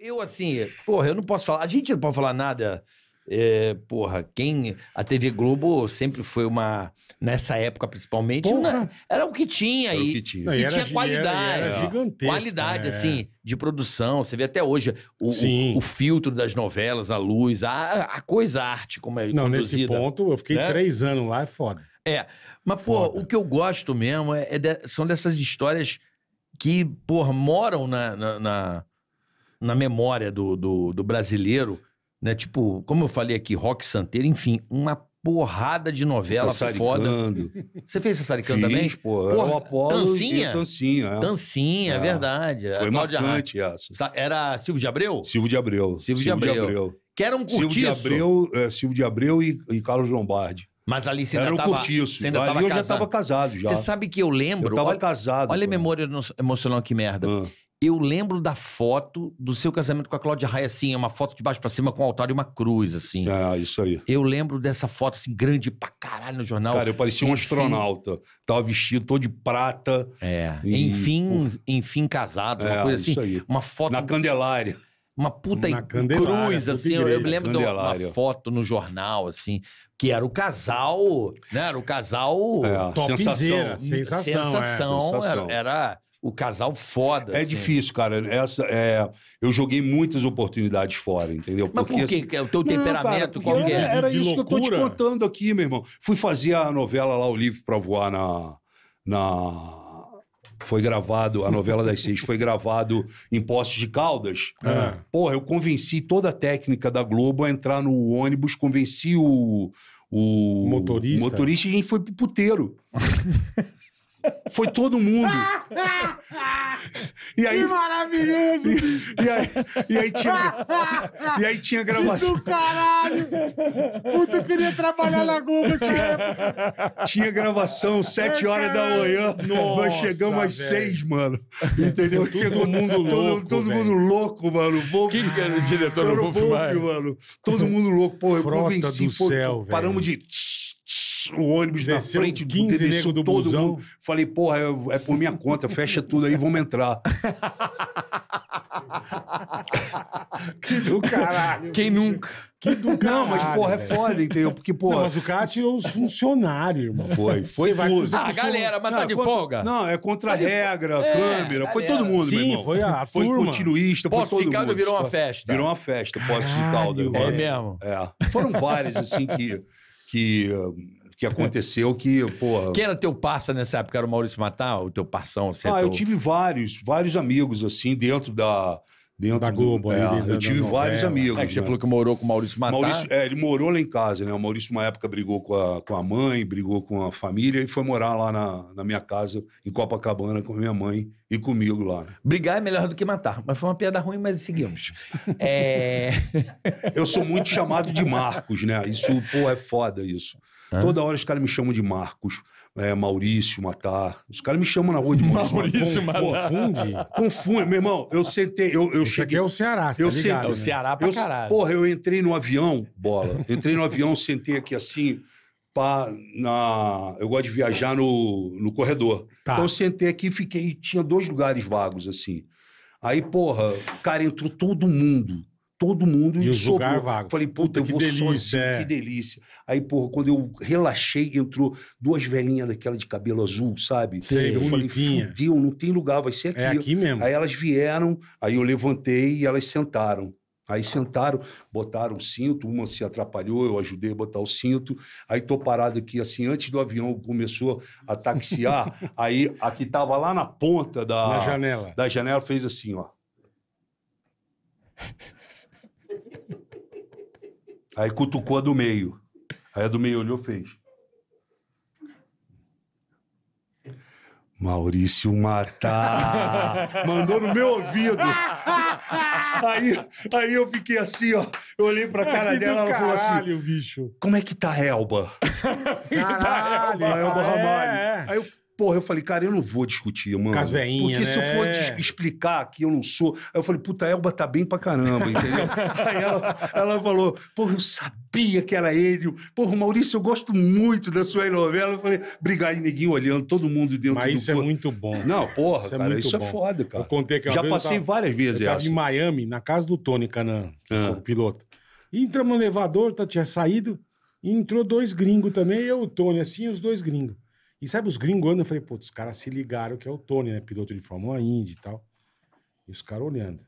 eu assim, porra, eu não posso falar. A gente não pode falar nada. É, porra, quem. A TV Globo sempre foi uma. Nessa época, principalmente, uma, né, era o que tinha. Era e, que tinha. e, e tinha qualidade. Era, era qualidade, é. assim, de produção. Você vê até hoje o, o, o filtro das novelas, a luz, a, a coisa a arte, como é. Não, conduzida. nesse ponto, eu fiquei né? três anos lá, é foda. É. Mas, pô, o que eu gosto mesmo é, é de, são dessas histórias que, pô, moram na, na, na na memória do, do, do brasileiro, né? Tipo, como eu falei aqui, Rock Santeiro, enfim, uma porrada de novela foda. Você fez Sassaricando também? Fiz, pô. Porra, Apolo Tancinha? Tancinha, é. Tancinha, é. é. verdade. É, Foi a marcante Rádio. essa. Era Silvio de Abreu? Silvio de Abreu. Silvio, de, Abreu. Abreu. Que era um curtiço. Silvio de Abreu, é, Silvio de Abreu e, e Carlos Lombardi. Mas ali você ainda Era tava, curtiço. Você ainda ali tava eu casado. já estava casado já. Você sabe que eu lembro... Eu tava olha, casado. Olha a memória emocional que merda. Ah. Eu lembro da foto do seu casamento com a Cláudia Raia, assim, é uma foto de baixo para cima com um altar e uma cruz, assim. Ah, isso aí. Eu lembro dessa foto, assim, grande pra caralho no jornal. Cara, eu parecia enfim, um astronauta. Tava vestido todo de prata. É. E... enfim, Pô. enfim, casado, uma é, coisa assim. Isso aí. Uma foto. Na Candelária uma puta cruz, assim. Igreja, eu lembro de uma, foto no jornal, assim, que era o casal, né? Era o casal. É, sensação. Sensação. Sensação, é. sensação. Era, era o casal foda. É assim. difícil, cara. Essa, é, eu joguei muitas oportunidades fora, entendeu? Mas porque, por assim que? É o teu temperamento, cara, qual era, é? Era isso loucura. que eu tô te contando aqui, meu irmão. Fui fazer a novela lá, o livro pra voar na. na foi gravado, a novela das seis foi gravado em Poços de Caldas. É. Porra, eu convenci toda a técnica da Globo a entrar no ônibus, convenci o, o motorista. O motorista e a gente foi pro puteiro. Foi todo mundo. e aí, que maravilhoso! E, e, aí, e, aí, tinha, e aí tinha gravação. Do caralho! Puta, eu queria trabalhar na Globo tinha, tinha gravação, sete horas da manhã. Nossa, nós chegamos às seis, mano. Entendeu? Todo Chegou mundo louco. Todo mundo louco, mano. Wolf, Quem que era o diretor do Wolf, mano? Todo mundo louco. Porra, Frota eu convenci. Do céu, pô, paramos de o ônibus desceu na frente, 15 nego do todo busão. Mundo. Falei, porra, é, é por minha conta, fecha tudo aí, vamos entrar. que do caralho. Quem nunca? Que do caralho. Não, mas, porra, é foda, entendeu? Porque, porra. Não, mas o Cate é os funcionários, irmão. Foi, foi tudo. Ah, galera, mas tá de é contra, folga? Não, é contra-regra, tá é, câmera. Foi todo mundo, Sim, meu irmão. Foi a foi turma. continuista, Posse foi todo mundo. virou uma festa. Virou uma festa, Posse de Caldo. Né? É mesmo. É. Foram várias, assim, que. que que aconteceu que, pô... Quem era teu parça nessa época? Era o Maurício Matar, o teu parção? ah, é teu... eu tive vários, vários amigos, assim, dentro da... Dentro da Globo. Do, é, ali, eu tive vários é, amigos. É que você né? falou que morou com o Maurício Matar. Maurício, é, ele morou lá em casa, né? O Maurício, uma época, brigou com a, com a mãe, brigou com a família e foi morar lá na, na minha casa, em Copacabana, com a minha mãe e comigo lá. Né? Brigar é melhor do que matar. Mas foi uma piada ruim, mas seguimos. é... Eu sou muito chamado de Marcos, né? Isso, pô, é foda isso. É? Toda hora os caras me chamam de Marcos, é, Maurício Matar. Os caras me chamam na rua de Maurício, Maurício Matar. Confunde. Confunde, meu irmão. Eu sentei, eu, eu Esse cheguei... é o Ceará, você tá eu tá ligado, sentei, É o Ceará pra eu, caralho. Porra, eu entrei no avião, bola. Entrei no avião, sentei aqui assim... na, eu gosto de viajar no, no corredor. Tá. Então eu sentei aqui e fiquei. Tinha dois lugares vagos, assim. Aí, porra, cara, entrou todo mundo todo mundo e sobrou. lugar vago. Falei, puta, puta eu vou delícia, sozinho, é. que delícia. Aí, porra, quando eu relaxei, entrou duas velhinhas daquela de cabelo azul, sabe? Sei, eu bonitinha. falei, fudeu, não tem lugar, vai ser é aqui. É aqui mesmo. Aí elas vieram, aí eu levantei e elas sentaram. Aí sentaram, botaram o cinto, uma se atrapalhou, eu ajudei a botar o cinto. Aí tô parado aqui, assim, antes do avião começou a taxiar, aí a que tava lá na ponta da na janela. da janela fez assim, ó. Aí cutucou a do meio. Aí a do meio olhou fez. Maurício Matar. Mandou no meu ouvido. Aí, aí eu fiquei assim, ó. Eu olhei pra cara dela e ela caralho, falou assim: bicho. Como é que tá a Elba? Caralho, a Elba é, Ramalho. É. Aí eu Porra, eu falei, cara, eu não vou discutir, mano. Casveinha, Porque né? se eu for né? explicar que eu não sou. Eu falei, puta, a Elba tá bem pra caramba, entendeu? Aí ela, ela falou, porra, eu sabia que era ele. Porra, Maurício, eu gosto muito da sua novela. Eu falei, obrigado, neguinho, olhando todo mundo dentro Mas do isso é muito bom. Não, porra, isso é cara, é isso bom. é foda, cara. Eu contei que Já passei tava, várias vezes eu tava essa. em Miami, na casa do Tony Canan, ah. o piloto. Entramos no elevador, tá, tinha saído. E entrou dois gringos também, eu e o Tony, assim, os dois gringos. E sabe, os gringos andam, eu falei, putz, os caras se ligaram que é o Tony, né? Piloto de Fórmula Indy e tal. E os caras olhando.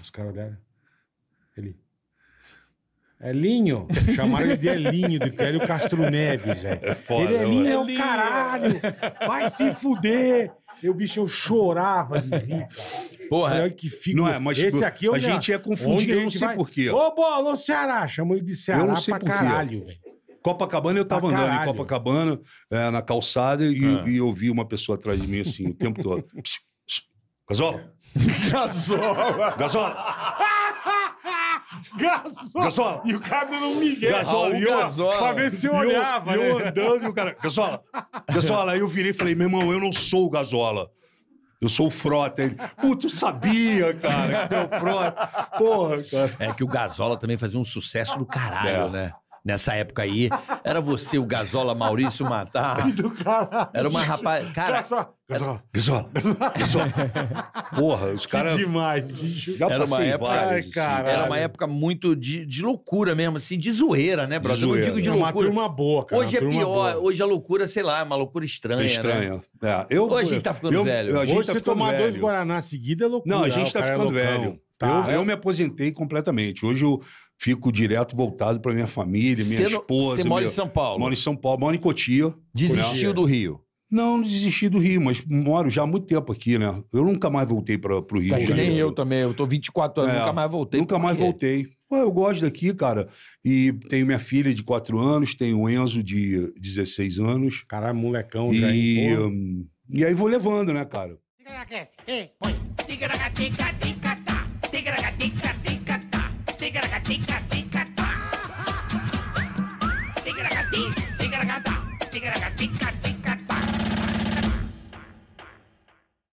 Os caras olharam. Ele. Elinho. Chamaram ele de Elinho, de Hélio Castro Neves, velho. É foda, ele né, Elinho é o caralho. Vai se fuder. Eu, bicho, eu chorava de rir. Porra. Falei, que fico. Não é, mas tipo, esse aqui, olha, a gente ia confundir, eu não sei porquê. Ô, Bolo, Ceará. Chamou ele de Ceará eu não sei pra porquê. caralho, velho. Copacabana, eu tava andando em Copacabana, é, na calçada, e, ah. e, eu vi uma pessoa atrás de mim assim, o tempo todo. Gasola! Gasola! Gasola! Gasola Gasola! E o cara dando Miguel. Gasol, e eu, Gasol. pra ver se eu olhava. E eu, né? eu andando e o cara, Gasola! Gasola! Aí eu virei e falei, meu irmão, eu não sou o Gasola. Eu sou o Frota. Ele, puto, sabia, cara, que é o Frota. Porra, cara. É que o Gasola também fazia um sucesso do caralho, é. né? Nessa época aí, era você, o Gazola Maurício Matar. Era uma rapaz. Cara. Gazola. Gazola. Gazola. Porra, os caras. Demais, bicho. Já era uma época. Ai, assim. Era uma época muito de, de loucura mesmo, assim, de zoeira, né, brother? Zoeira. Eu não digo de loucura. Uma boa, cara. Hoje é pior. Boa. Hoje a é loucura, sei lá, é uma loucura estranha. Né? Estranha. Né? É. Eu, hoje a gente tá ficando eu, velho. Eu, hoje tá você tomar velho. dois Guaraná seguida é loucura. Não, a gente tá é ficando é velho. Tá, é eu, eu, me aposentei completamente. Hoje eu fico direto voltado para minha família, minha cê esposa. Você mora meu... em São Paulo? Moro em São Paulo, moro em Cotia. Desistiu né? do Rio? Não, não desisti do Rio, mas moro já há muito tempo aqui, né? Eu nunca mais voltei para o Rio. Tá, nem né? eu também, eu tô 24 anos, é, nunca mais voltei. Nunca mais voltei. eu gosto daqui, cara. E tenho minha filha de 4 anos, tenho o Enzo de 16 anos. Caralho, molecão e, já. E, hum, e aí vou levando, né, cara? Diga na Ei, põe. Diga na